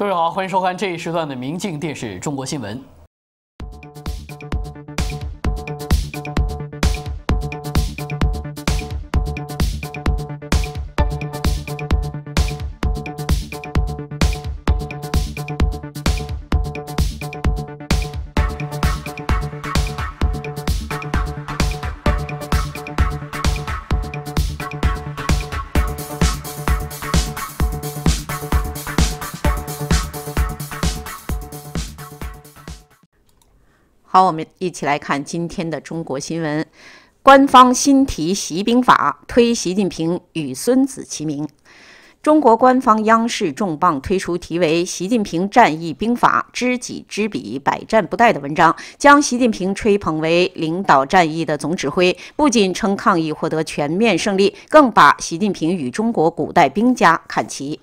各位好，欢迎收看这一时段的《明镜电视中国新闻》。好，我们一起来看今天的中国新闻。官方新提习兵法，推习近平与孙子齐名。中国官方央视重磅推出题为《习近平战役兵法：知己知彼，百战不殆》的文章，将习近平吹捧为领导战役的总指挥。不仅称抗疫获得全面胜利，更把习近平与中国古代兵家看齐。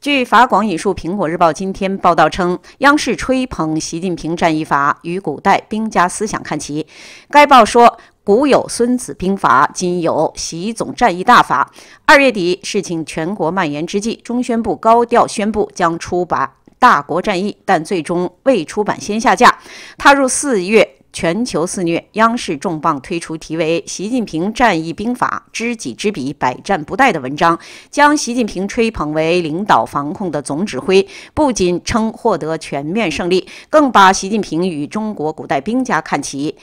据法广引述《苹果日报》今天报道称，央视吹捧习近平战役法与古代兵家思想看齐。该报说，古有《孙子兵法》，今有习总战役大法。二月底事情全国蔓延之际，中宣部高调宣布将出版《大国战役》，但最终未出版先下架。踏入四月。全球肆虐，央视重磅推出题为《习近平战役兵法：知己知彼，百战不殆》的文章，将习近平吹捧为领导防控的总指挥。不仅称获得全面胜利，更把习近平与中国古代兵家看齐。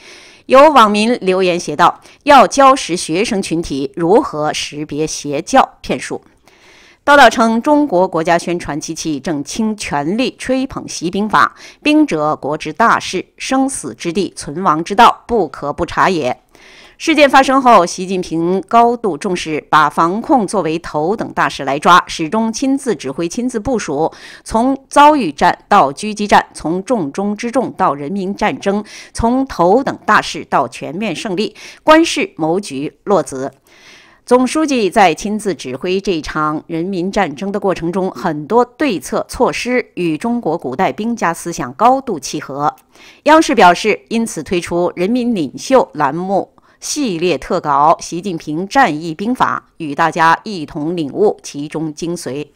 有网民留言写道：“要教识学生群体如何识别邪教骗术。”报道称，中国国家宣传机器正倾全力吹捧习兵法。兵者，国之大事，生死之地，存亡之道，不可不察也。事件发生后，习近平高度重视，把防控作为头等大事来抓，始终亲自指挥、亲自部署。从遭遇战到狙击战，从重中之重到人民战争，从头等大事到全面胜利，观世谋局落子。总书记在亲自指挥这场人民战争的过程中，很多对策措施与中国古代兵家思想高度契合。央视表示，因此推出“人民领袖”栏目系列特稿《习近平战役兵法》，与大家一同领悟其中精髓。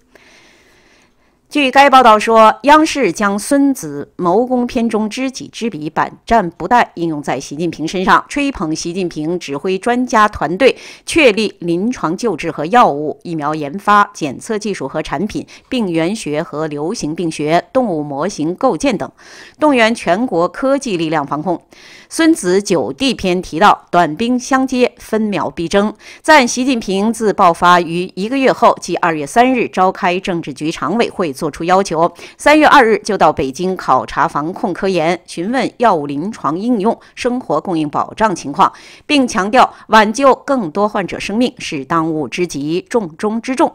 据该报道说，央视将《孙子谋攻篇》中“知己知彼，百战不殆”应用在习近平身上，吹捧习近平指挥专家团队确立临床救治和药物、疫苗研发、检测技术和产品、病原学和流行病学、动物模型构建等，动员全国科技力量防控。《孙子九地篇》提到“短兵相接，分秒必争”，赞习近平自爆发于一个月后即二月三日召开政治局常委会。作出要求，三月二日就到北京考察防控科研，询问药物临床应用、生活供应保障情况，并强调挽救更多患者生命是当务之急、重中之重。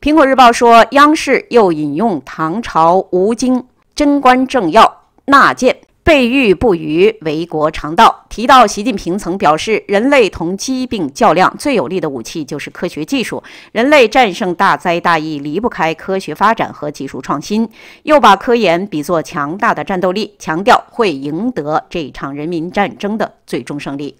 苹果日报说，央视又引用唐朝吴京《贞观政要》纳谏。备豫不虞，为国常道。提到习近平曾表示，人类同疾病较量最有力的武器就是科学技术，人类战胜大灾大疫离不开科学发展和技术创新。又把科研比作强大的战斗力，强调会赢得这场人民战争的最终胜利。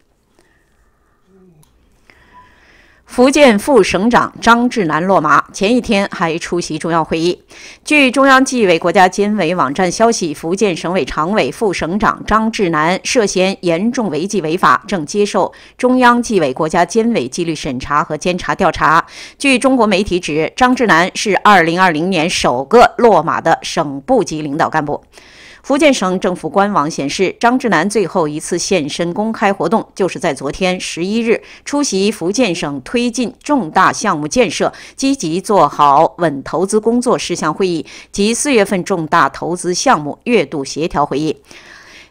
福建副省长张志南落马前一天还出席重要会议。据中央纪委国家监委网站消息，福建省委常委、副省长张志南涉嫌严重违纪违法，正接受中央纪委国家监委纪律审查和监察调查。据中国媒体指，张志南是2020年首个落马的省部级领导干部。福建省政府官网显示，张志南最后一次现身公开活动，就是在昨天十一日出席福建省推进重大项目建设、积极做好稳投资工作事项会议及四月份重大投资项目月度协调会议。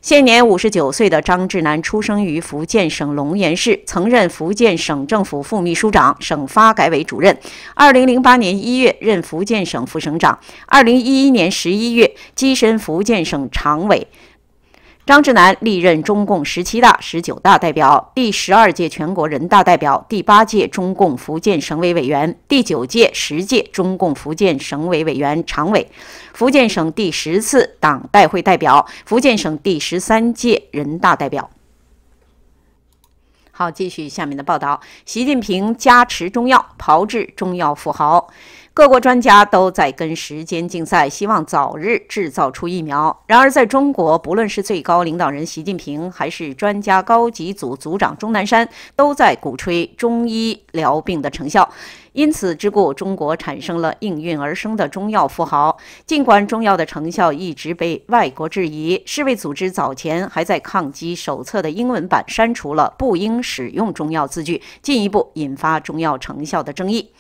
现年五十九岁的张志南出生于福建省龙岩市，曾任福建省政府副秘书长、省发改委主任。二零零八年一月任福建省副省长，二零一一年十一月跻身福建省常委。张志南历任中共十七大、十九大代表，第十二届全国人大代表，第八届中共福建省委委员，第九届、十届中共福建省委委员、常委，福建省第十次党代会代表，福建省第十三届人大代表。好，继续下面的报道。习近平加持中药，炮制中药富豪。各国专家都在跟时间竞赛，希望早日制造出疫苗。然而，在中国，不论是最高领导人习近平，还是专家高级组组长钟南山，都在鼓吹中医疗病的成效。因此之故，中国产生了应运而生的中药富豪。尽管中药的成效一直被外国质疑，世卫组织早前还在抗击手册的英文版删除了不应使用中药字句，进一步引发中药成效的争议。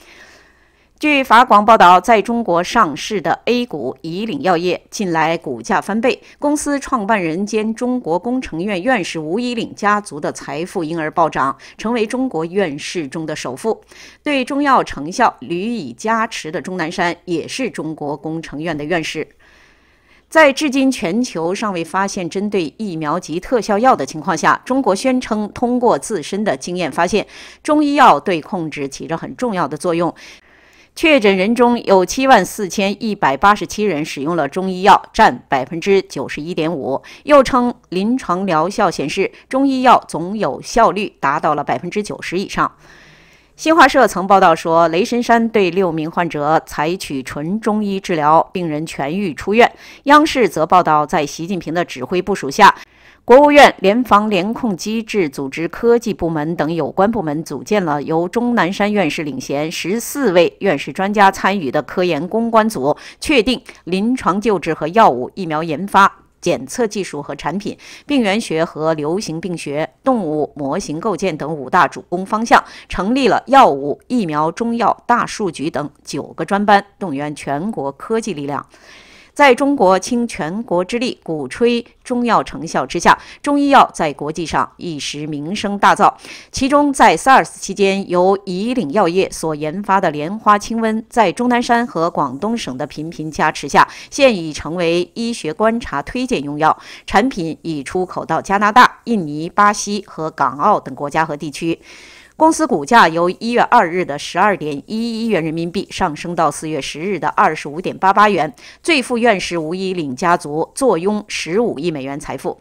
据法广报道，在中国上市的 A 股以岭药业近来股价翻倍，公司创办人兼中国工程院院士吴以岭家族的财富因而暴涨，成为中国院士中的首富。对中药成效屡以加持的钟南山也是中国工程院的院士。在至今全球尚未发现针对疫苗及特效药的情况下，中国宣称通过自身的经验发现，中医药对控制起着很重要的作用。确诊人中有七万四千一百八十七人使用了中医药，占百分之九十一点五。又称临床疗效显示，中医药总有效率达到了百分之九十以上。新华社曾报道说，雷神山对六名患者采取纯中医治疗，病人痊愈出院。央视则报道，在习近平的指挥部署下。国务院联防联控机制组织科技部门等有关部门组建了由钟南山院士领衔、十四位院士专家参与的科研攻关组，确定临床救治和药物、疫苗研发、检测技术和产品、病原学和流行病学、动物模型构建等五大主攻方向，成立了药物、疫苗、中药、大数据等九个专班，动员全国科技力量。在中国倾全国之力鼓吹中药成效之下，中医药在国际上一时名声大噪。其中，在 SARS 期间，由以岭药业所研发的莲花清瘟，在钟南山和广东省的频频加持下，现已成为医学观察推荐用药产品，已出口到加拿大、印尼、巴西和港澳等国家和地区。公司股价由一月二日的十二点一一元人民币上升到四月十日的二十五点八八元。最富院士吴依领家族坐拥十五亿美元财富。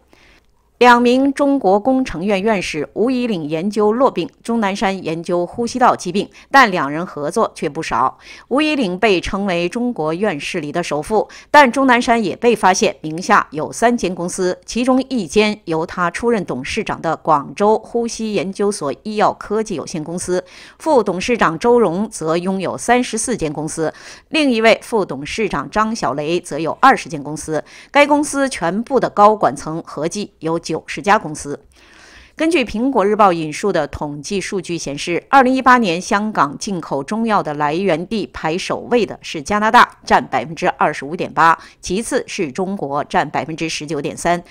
两名中国工程院院士，吴以岭研究落病，钟南山研究呼吸道疾病，但两人合作却不少。吴以岭被称为中国院士里的首富，但钟南山也被发现名下有三间公司，其中一间由他出任董事长的广州呼吸研究所医药科技有限公司。副董事长周荣则拥有三十四间公司，另一位副董事长张小雷则有二十间公司。该公司全部的高管层合计有九。九十家公司。根据《苹果日报》引述的统计数据显示，二零一八年香港进口中药的来源地排首位的是加拿大，占百分之二十五点八；其次是中国，占百分之十九点三。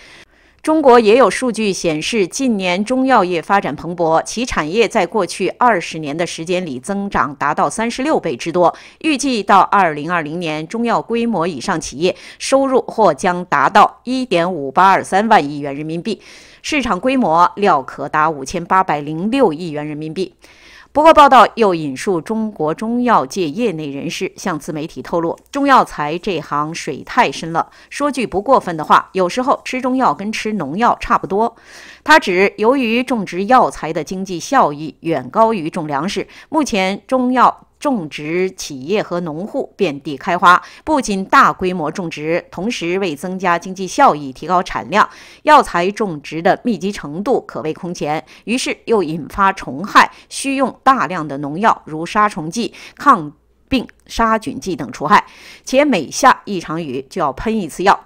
中国也有数据显示，近年中药业发展蓬勃，其产业在过去二十年的时间里增长达到三十六倍之多。预计到二零二零年，中药规模以上企业收入或将达到一点五八二三万亿元人民币，市场规模料可达五千八百零六亿元人民币。不过，报道又引述中国中药界业内人士向自媒体透露，中药材这行水太深了。说句不过分的话，有时候吃中药跟吃农药差不多。他指，由于种植药材的经济效益远高于种粮食，目前中药。种植企业和农户遍地开花，不仅大规模种植，同时为增加经济效益、提高产量，药材种植的密集程度可谓空前。于是又引发虫害，需用大量的农药，如杀虫剂、抗病杀菌剂等除害，且每下一场雨就要喷一次药。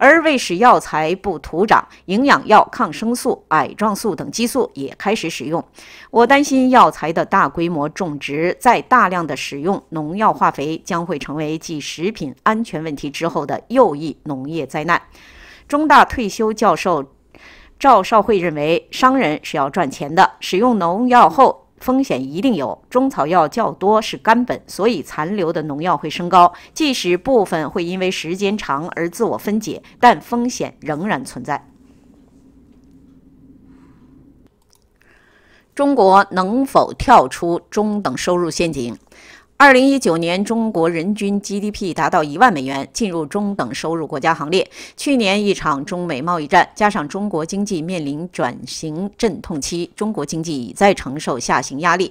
而为使药材不徒长，营养药、抗生素、矮壮素等激素也开始使用。我担心药材的大规模种植，在大量的使用农药化肥，将会成为继食品安全问题之后的又一农业灾难。中大退休教授赵少会认为，商人是要赚钱的，使用农药后。风险一定有，中草药较多是干本，所以残留的农药会升高。即使部分会因为时间长而自我分解，但风险仍然存在。中国能否跳出中等收入陷阱？二零一九年，中国人均 GDP 达到一万美元，进入中等收入国家行列。去年一场中美贸易战，加上中国经济面临转型阵痛期，中国经济已在承受下行压力。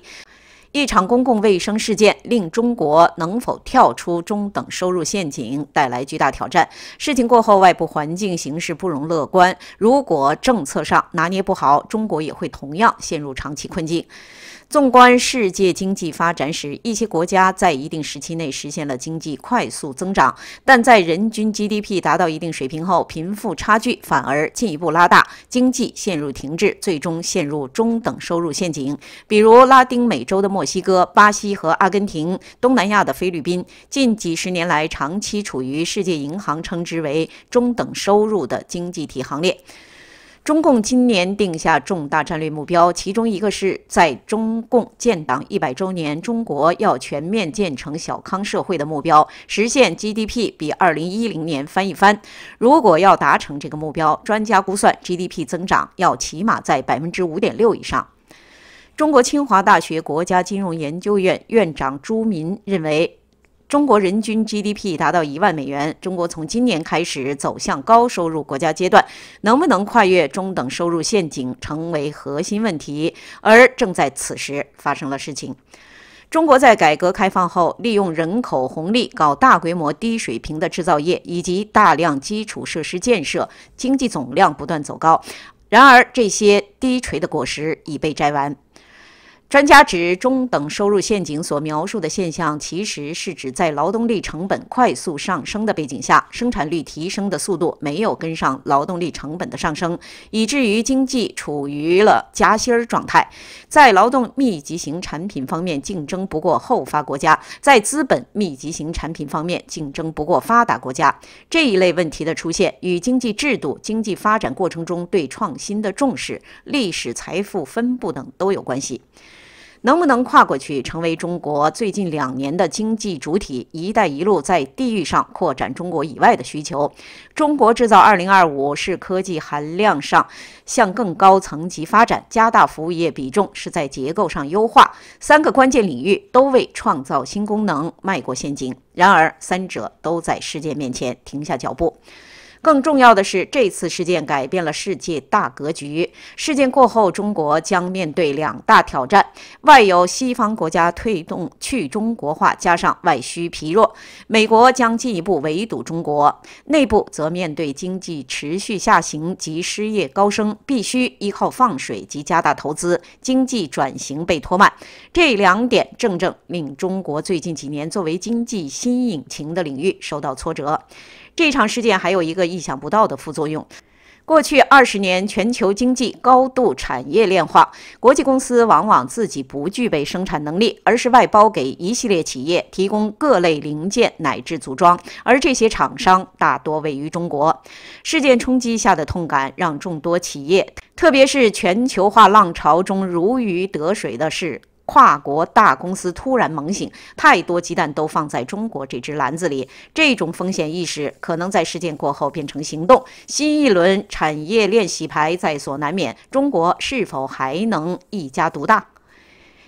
一场公共卫生事件令中国能否跳出中等收入陷阱带来巨大挑战。事情过后，外部环境形势不容乐观。如果政策上拿捏不好，中国也会同样陷入长期困境。纵观世界经济发展史，一些国家在一定时期内实现了经济快速增长，但在人均 GDP 达到一定水平后，贫富差距反而进一步拉大，经济陷入停滞，最终陷入中等收入陷阱。比如拉丁美洲的。墨西哥、巴西和阿根廷，东南亚的菲律宾，近几十年来长期处于世界银行称之为中等收入的经济体行列。中共今年定下重大战略目标，其中一个是在中共建党一百周年，中国要全面建成小康社会的目标，实现 GDP 比二零一零年翻一番。如果要达成这个目标，专家估算 GDP 增长要起码在百分之五点六以上。中国清华大学国家金融研究院院长朱民认为，中国人均 GDP 达到一万美元，中国从今年开始走向高收入国家阶段，能不能跨越中等收入陷阱成为核心问题。而正在此时发生了事情：中国在改革开放后，利用人口红利搞大规模低水平的制造业以及大量基础设施建设，经济总量不断走高。然而，这些低垂的果实已被摘完。专家指，中等收入陷阱所描述的现象，其实是指在劳动力成本快速上升的背景下，生产率提升的速度没有跟上劳动力成本的上升，以至于经济处于了夹心儿状态。在劳动密集型产品方面竞争不过后发国家，在资本密集型产品方面竞争不过发达国家。这一类问题的出现，与经济制度、经济发展过程中对创新的重视、历史财富分布等都有关系。能不能跨过去，成为中国最近两年的经济主体？“一带一路”在地域上扩展中国以外的需求。中国制造二零二五是科技含量上向更高层级发展，加大服务业比重是在结构上优化。三个关键领域都为创造新功能迈过陷阱，然而三者都在世界面前停下脚步。更重要的是，这次事件改变了世界大格局。事件过后，中国将面对两大挑战：外有西方国家推动去中国化，加上外需疲弱；美国将进一步围堵中国。内部则面对经济持续下行及失业高升，必须依靠放水及加大投资，经济转型被拖慢。这两点正正令中国最近几年作为经济新引擎的领域受到挫折。这场事件还有一个意想不到的副作用：过去二十年，全球经济高度产业链化，国际公司往往自己不具备生产能力，而是外包给一系列企业提供各类零件乃至组装，而这些厂商大多位于中国。事件冲击下的痛感，让众多企业，特别是全球化浪潮中如鱼得水的，是。跨国大公司突然猛醒，太多鸡蛋都放在中国这只篮子里，这种风险意识可能在事件过后变成行动。新一轮产业链洗牌在所难免，中国是否还能一家独大？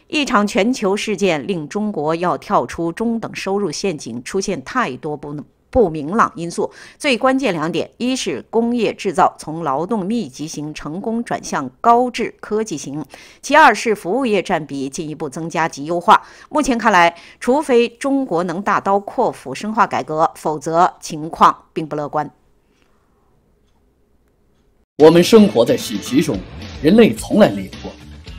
一场全球事件令中国要跳出中等收入陷阱，出现太多不。不明朗因素最关键两点：一是工业制造从劳动密集型成功转向高质科技型；其二是服务业占比进一步增加及优化。目前看来，除非中国能大刀阔斧深化改革，否则情况并不乐观。我们生活在史实中，人类从来没有过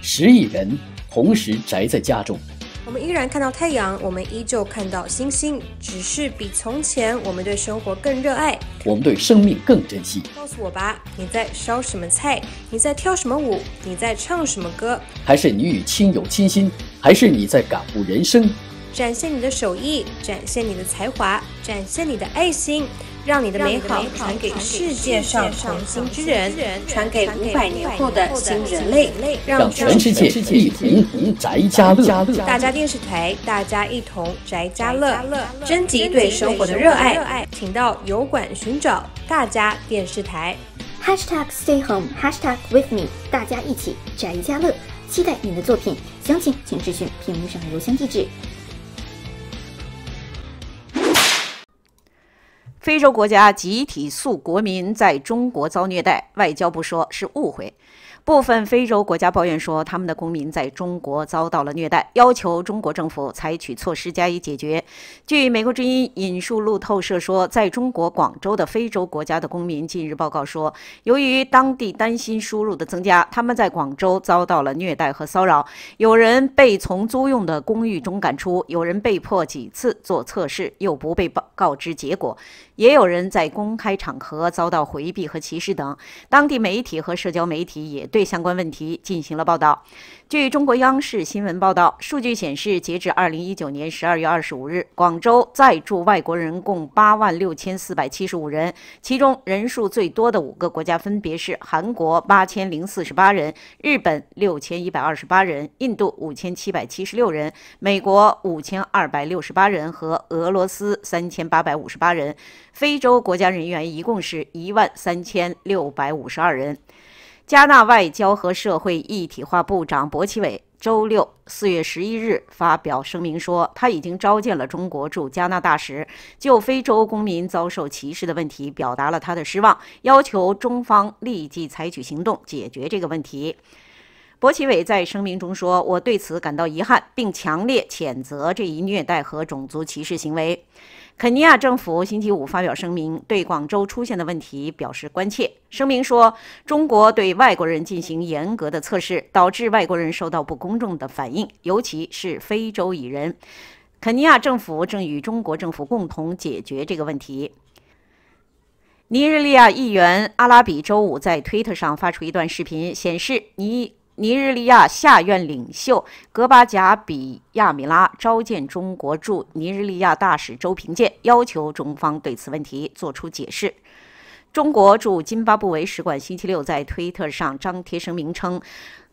十亿人同时宅在家中。我们依然看到太阳，我们依旧看到星星，只是比从前，我们对生活更热爱，我们对生命更珍惜。告诉我吧，你在烧什么菜？你在跳什么舞？你在唱什么歌？还是你与亲友亲心？还是你在感悟人生？展现你的手艺，展现你的才华，展现你的爱心。让你的美好传给世界上同行之人，传给五百年后的新人类，让全世界一同宅家乐。大家电视台，大家一同宅家乐，征集对生活的热爱，请到油管寻找大家电视台，#stayhome h a h g s t a hashtag #withme，大家一起宅家乐，期待你的作品，详情请咨询屏幕上的邮箱地址。非洲国家集体诉国民在中国遭虐待，外交部说是误会。部分非洲国家抱怨说，他们的公民在中国遭到了虐待，要求中国政府采取措施加以解决。据美国之音引述路透社说，在中国广州的非洲国家的公民近日报告说，由于当地担心输入的增加，他们在广州遭到了虐待和骚扰，有人被从租用的公寓中赶出，有人被迫几次做测试又不被告知结果，也有人在公开场合遭到回避和歧视等。当地媒体和社交媒体也。对相关问题进行了报道。据中国央视新闻报道，数据显示，截至二零一九年十二月二十五日，广州在驻外国人共八万六千四百七十五人，其中人数最多的五个国家分别是韩国八千零四十八人、日本六千一百二十八人、印度五千七百七十六人、美国五千二百六十八人和俄罗斯三千八百五十八人。非洲国家人员一共是一万三千六百五十二人。加纳外交和社会一体化部长博奇伟周六四月十一日发表声明说，他已经召见了中国驻加拿大使，就非洲公民遭受歧视的问题表达了他的失望，要求中方立即采取行动解决这个问题。博奇伟在声明中说：“我对此感到遗憾，并强烈谴责这一虐待和种族歧视行为。”肯尼亚政府星期五发表声明，对广州出现的问题表示关切。声明说，中国对外国人进行严格的测试，导致外国人受到不公正的反应，尤其是非洲裔人。肯尼亚政府正与中国政府共同解决这个问题。尼日利亚议员阿拉比周五在推特上发出一段视频，显示尼。尼日利亚下院领袖戈巴贾比亚米拉召见中国驻尼日利亚大使周平建，要求中方对此问题作出解释。中国驻津巴布韦使馆星期六在推特上张贴声明称，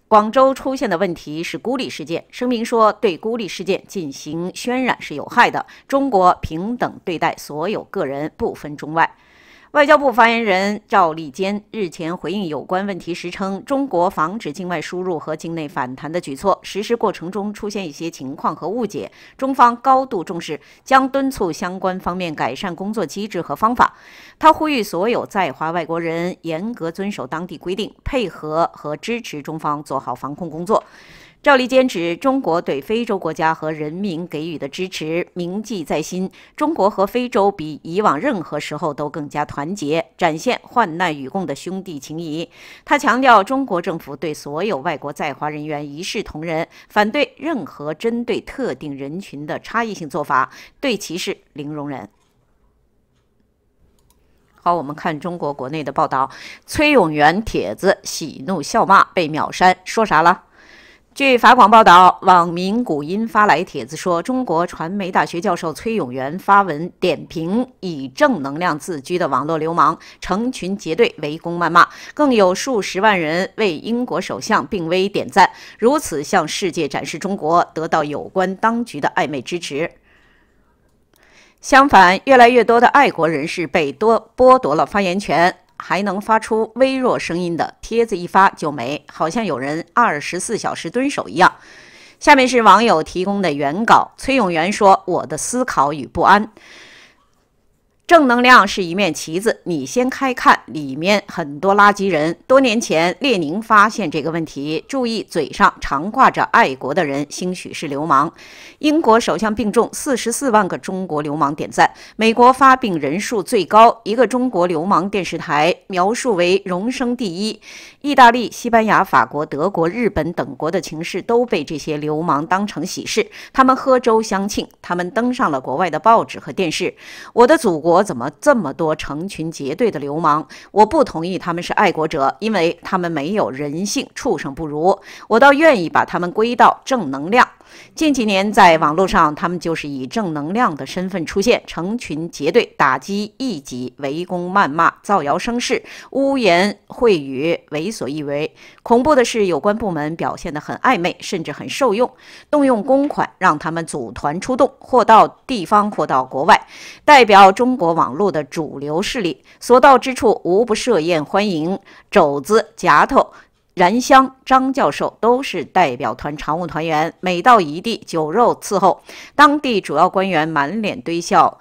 广州出现的问题是孤立事件。声明说，对孤立事件进行渲染是有害的。中国平等对待所有个人，不分中外。外交部发言人赵立坚日前回应有关问题时称，中国防止境外输入和境内反弹的举措实施过程中出现一些情况和误解，中方高度重视，将敦促相关方面改善工作机制和方法。他呼吁所有在华外国人严格遵守当地规定，配合和支持中方做好防控工作。赵立坚指，中国对非洲国家和人民给予的支持铭记在心。中国和非洲比以往任何时候都更加团结，展现患难与共的兄弟情谊。他强调，中国政府对所有外国在华人员一视同仁，反对任何针对特定人群的差异性做法，对歧视零容忍。好，我们看中国国内的报道：崔永元帖子喜怒笑骂被秒删，说啥了？据法广报道，网民古音发来帖子说，中国传媒大学教授崔永元发文点评以正能量自居的网络流氓成群结队围攻谩骂，更有数十万人为英国首相病危点赞，如此向世界展示中国，得到有关当局的暧昧支持。相反，越来越多的爱国人士被多剥夺了发言权。还能发出微弱声音的帖子一发就没，好像有人二十四小时蹲守一样。下面是网友提供的原稿：崔永元说：“我的思考与不安。”正能量是一面旗子，你先开看，里面很多垃圾人。多年前，列宁发现这个问题。注意，嘴上常挂着爱国的人，兴许是流氓。英国首相病重，四十四万个中国流氓点赞。美国发病人数最高，一个中国流氓电视台描述为荣升第一。意大利、西班牙、法国、德国、日本等国的情势都被这些流氓当成喜事，他们喝粥相庆，他们登上了国外的报纸和电视。我的祖国。我怎么这么多成群结队的流氓？我不同意他们是爱国者，因为他们没有人性，畜生不如。我倒愿意把他们归到正能量。近几年，在网络上，他们就是以正能量的身份出现，成群结队打击异己，围攻谩骂，造谣生事，污言秽语，为所欲为。恐怖的是，有关部门表现得很暧昧，甚至很受用，动用公款让他们组团出动，或到地方，或到国外，代表中国网络的主流势力，所到之处无不设宴欢迎，肘子夹头。燃香，张教授都是代表团常务团员，每到一地，酒肉伺候，当地主要官员满脸堆笑，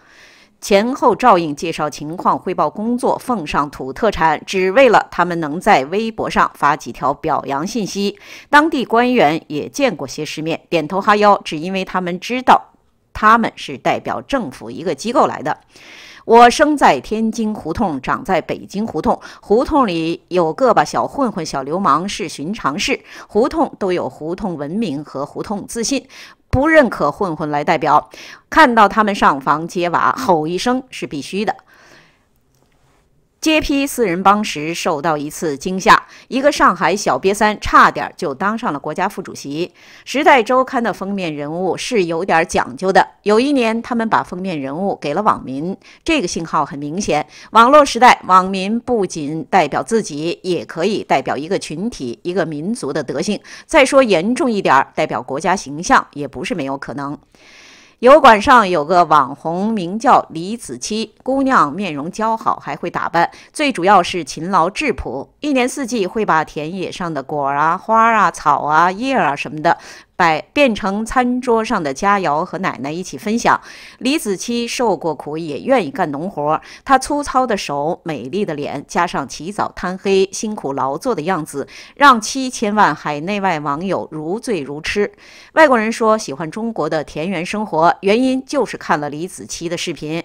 前后照应，介绍情况，汇报工作，奉上土特产，只为了他们能在微博上发几条表扬信息。当地官员也见过些世面，点头哈腰，只因为他们知道他们是代表政府一个机构来的。我生在天津胡同，长在北京胡同。胡同里有个把小混混、小流氓是寻常事。胡同都有胡同文明和胡同自信，不认可混混来代表。看到他们上房揭瓦，吼一声是必须的。接批四人帮时受到一次惊吓，一个上海小瘪三差点就当上了国家副主席。《时代周刊》的封面人物是有点讲究的。有一年，他们把封面人物给了网民，这个信号很明显。网络时代，网民不仅代表自己，也可以代表一个群体、一个民族的德性。再说严重一点，代表国家形象也不是没有可能。油管上有个网红名叫李子柒，姑娘面容姣好，还会打扮，最主要是勤劳质朴，一年四季会把田野上的果儿啊、花啊、草啊、叶啊什么的。摆变成餐桌上的佳肴，和奶奶一起分享。李子柒受过苦，也愿意干农活。她粗糙的手、美丽的脸，加上起早贪黑、辛苦劳作的样子，让七千万海内外网友如醉如痴。外国人说喜欢中国的田园生活，原因就是看了李子柒的视频。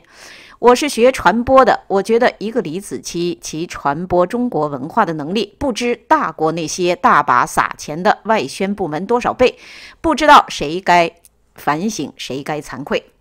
我是学传播的，我觉得一个李子柒其传播中国文化的能力，不知大过那些大把撒钱的外宣部门多少倍。不知道谁该反省，谁该惭愧。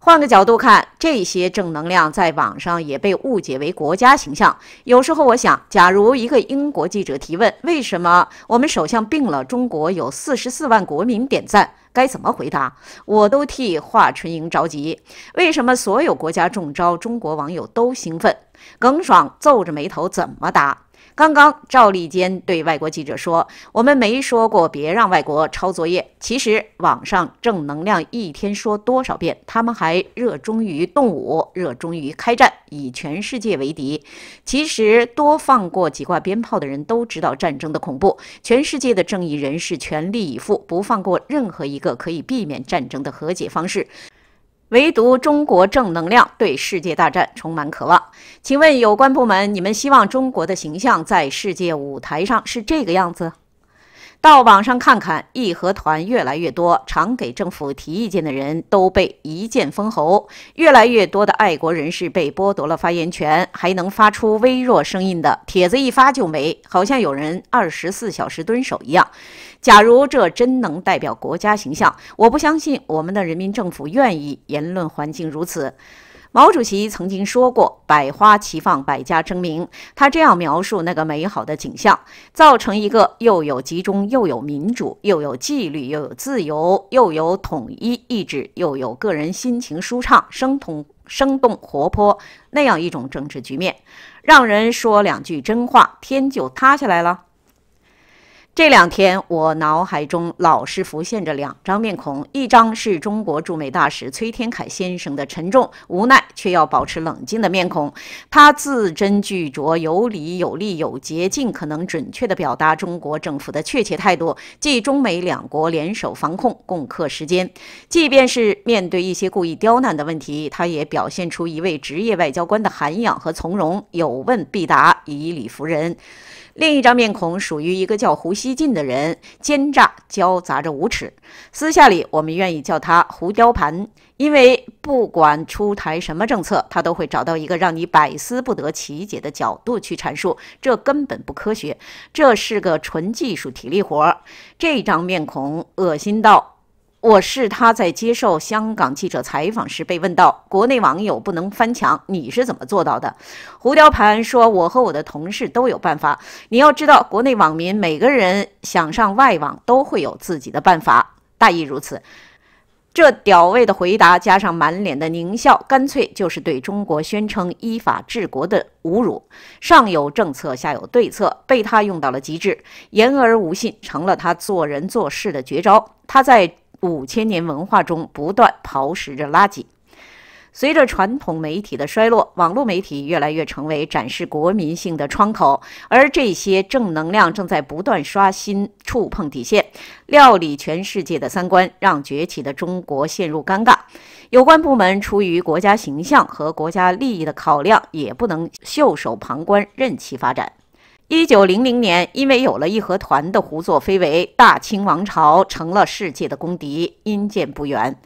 换个角度看，这些正能量在网上也被误解为国家形象。有时候我想，假如一个英国记者提问：“为什么我们首相病了，中国有四十四万国民点赞？”该怎么回答？我都替华春莹着急。为什么所有国家中招，中国网友都兴奋？耿爽皱着眉头怎么答？刚刚，赵立坚对外国记者说：“我们没说过别让外国抄作业。其实，网上正能量一天说多少遍，他们还热衷于动武，热衷于开战，以全世界为敌。其实，多放过几挂鞭炮的人都知道战争的恐怖。全世界的正义人士全力以赴，不放过任何一个可以避免战争的和解方式。”唯独中国正能量对世界大战充满渴望。请问有关部门，你们希望中国的形象在世界舞台上是这个样子？到网上看看，义和团越来越多，常给政府提意见的人都被一剑封喉，越来越多的爱国人士被剥夺了发言权，还能发出微弱声音的帖子一发就没，好像有人二十四小时蹲守一样。假如这真能代表国家形象，我不相信我们的人民政府愿意言论环境如此。毛主席曾经说过：“百花齐放，百家争鸣。”他这样描述那个美好的景象，造成一个又有集中又有民主，又有纪律又有自由，又有统一意志又有个人心情舒畅、生动生动活泼那样一种政治局面，让人说两句真话，天就塌下来了。这两天，我脑海中老是浮现着两张面孔，一张是中国驻美大使崔天凯先生的沉重无奈，却要保持冷静的面孔。他字斟句酌，有理有利有节，尽可能准确的表达中国政府的确切态度，即中美两国联手防控，共克时艰。即便是面对一些故意刁难的问题，他也表现出一位职业外交官的涵养和从容，有问必答，以理服人。另一张面孔属于一个叫胡锡进的人，奸诈交杂着无耻。私下里，我们愿意叫他胡雕盘，因为不管出台什么政策，他都会找到一个让你百思不得其解的角度去阐述，这根本不科学，这是个纯技术体力活。这张面孔恶心到。我是他在接受香港记者采访时被问到，国内网友不能翻墙，你是怎么做到的？胡雕盘说：“我和我的同事都有办法。你要知道，国内网民每个人想上外网都会有自己的办法，大意如此。”这屌味的回答加上满脸的狞笑，干脆就是对中国宣称依法治国的侮辱。上有政策，下有对策，被他用到了极致。言而无信成了他做人做事的绝招。他在。五千年文化中不断刨食着垃圾，随着传统媒体的衰落，网络媒体越来越成为展示国民性的窗口，而这些正能量正在不断刷新、触碰底线，料理全世界的三观，让崛起的中国陷入尴尬。有关部门出于国家形象和国家利益的考量，也不能袖手旁观，任其发展。一九零零年，因为有了义和团的胡作非为，大清王朝成了世界的公敌，阴见不远。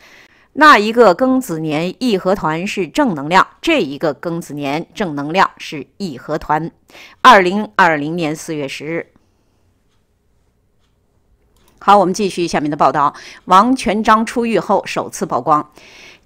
那一个庚子年，义和团是正能量；这一个庚子年，正能量是义和团。二零二零年四月十日，好，我们继续下面的报道。王全章出狱后首次曝光。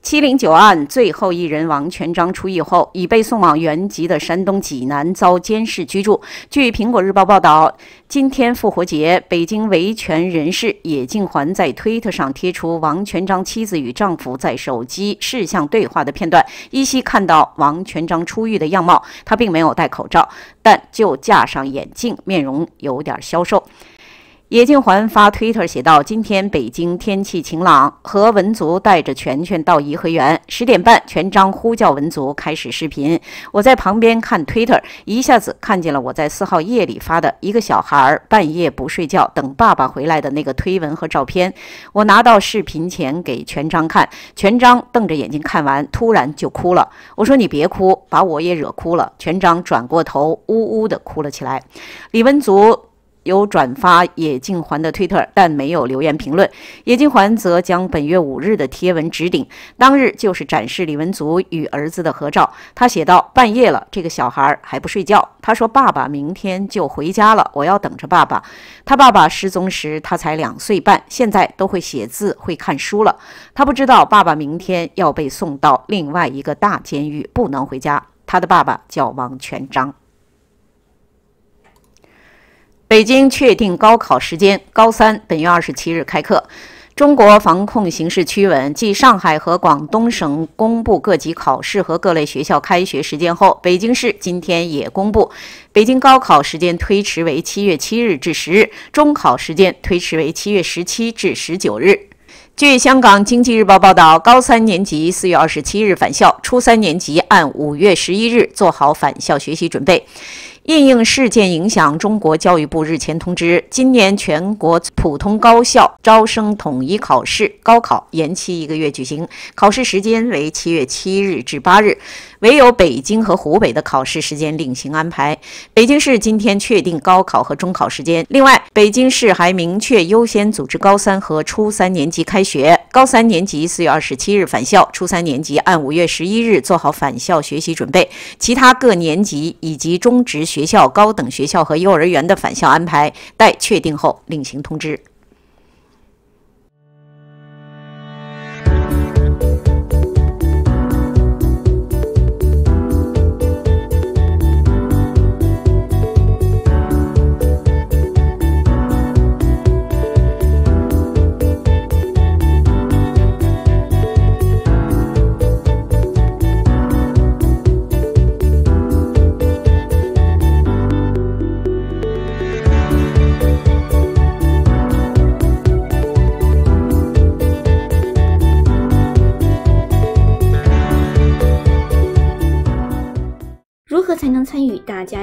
七零九案最后一人王全章出狱后，已被送往原籍的山东济南遭监视居住。据《苹果日报》报道，今天复活节，北京维权人士野静环在推特上贴出王全章妻子与丈夫在手机视像对话的片段，依稀看到王全章出狱的样貌。他并没有戴口罩，但就架上眼镜，面容有点消瘦。叶静环发推特写道：“今天北京天气晴朗，和文祖带着全全到颐和园。十点半，全章呼叫文祖开始视频。我在旁边看推特，一下子看见了我在四号夜里发的一个小孩半夜不睡觉等爸爸回来的那个推文和照片。我拿到视频前给全章看，全章瞪着眼睛看完，突然就哭了。我说你别哭，把我也惹哭了。全章转过头，呜呜地哭了起来。李文祖。”有转发野静环的推特，但没有留言评论。野静环则将本月五日的贴文置顶，当日就是展示李文足与儿子的合照。他写道：“半夜了，这个小孩还不睡觉。他说：‘爸爸明天就回家了，我要等着爸爸。’他爸爸失踪时，他才两岁半，现在都会写字、会看书了。他不知道爸爸明天要被送到另外一个大监狱，不能回家。他的爸爸叫王全章。”北京确定高考时间，高三本月二十七日开课。中国防控形势趋稳，继上海和广东省公布各级考试和各类学校开学时间后，北京市今天也公布，北京高考时间推迟为七月七日至十日，中考时间推迟为七月十七至十九日。据香港经济日报报道，高三年级四月二十七日返校，初三年级按五月十一日做好返校学习准备。应应事件影响，中国教育部日前通知，今年全国普通高校招生统一考试（高考）延期一个月举行，考试时间为七月七日至八日。唯有北京和湖北的考试时间另行安排。北京市今天确定高考和中考时间。另外，北京市还明确优先组织高三和初三年级开学，高三年级四月二十七日返校，初三年级按五月十一日做好返校学习准备。其他各年级以及中职学校、高等学校和幼儿园的返校安排待确定后另行通知。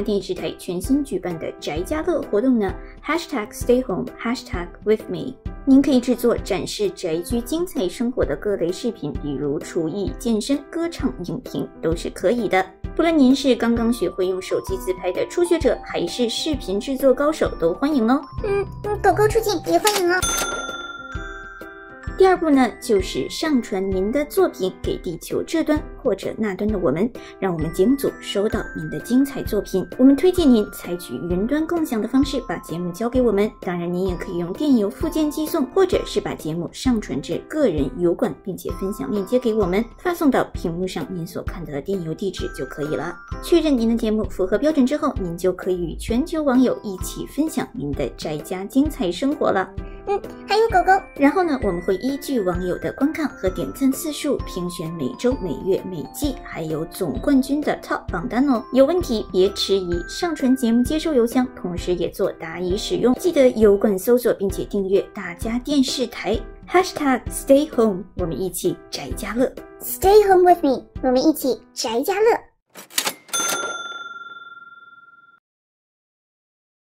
电视台全新举办的宅家乐活动呢，#stayhome h a h g s t a h h a a s t g #withme，您可以制作展示宅居精彩生活的各类视频，比如厨艺、健身、歌唱、影评都是可以的。不论您是刚刚学会用手机自拍的初学者，还是视频制作高手，都欢迎哦。嗯嗯，狗狗出镜也欢迎哦。第二步呢，就是上传您的作品给地球这端或者那端的我们，让我们节目组收到您的精彩作品。我们推荐您采取云端共享的方式把节目交给我们，当然您也可以用电邮附件寄送，或者是把节目上传至个人油管，并且分享链接给我们，发送到屏幕上您所看到的电邮地址就可以了。确认您的节目符合标准之后，您就可以与全球网友一起分享您的宅家精彩生活了。嗯，还有狗狗。然后呢，我们会。依据网友的观看和点赞次数，评选每周、每月、每季，还有总冠军的 TOP 榜单哦。有问题别迟疑，上传节目接收邮箱，同时也做答疑使用。记得油管搜索并且订阅“大家电视台 ”#StayHome，h h a a s t g 我们一起宅家乐。Stay home with me，我们一起宅家乐。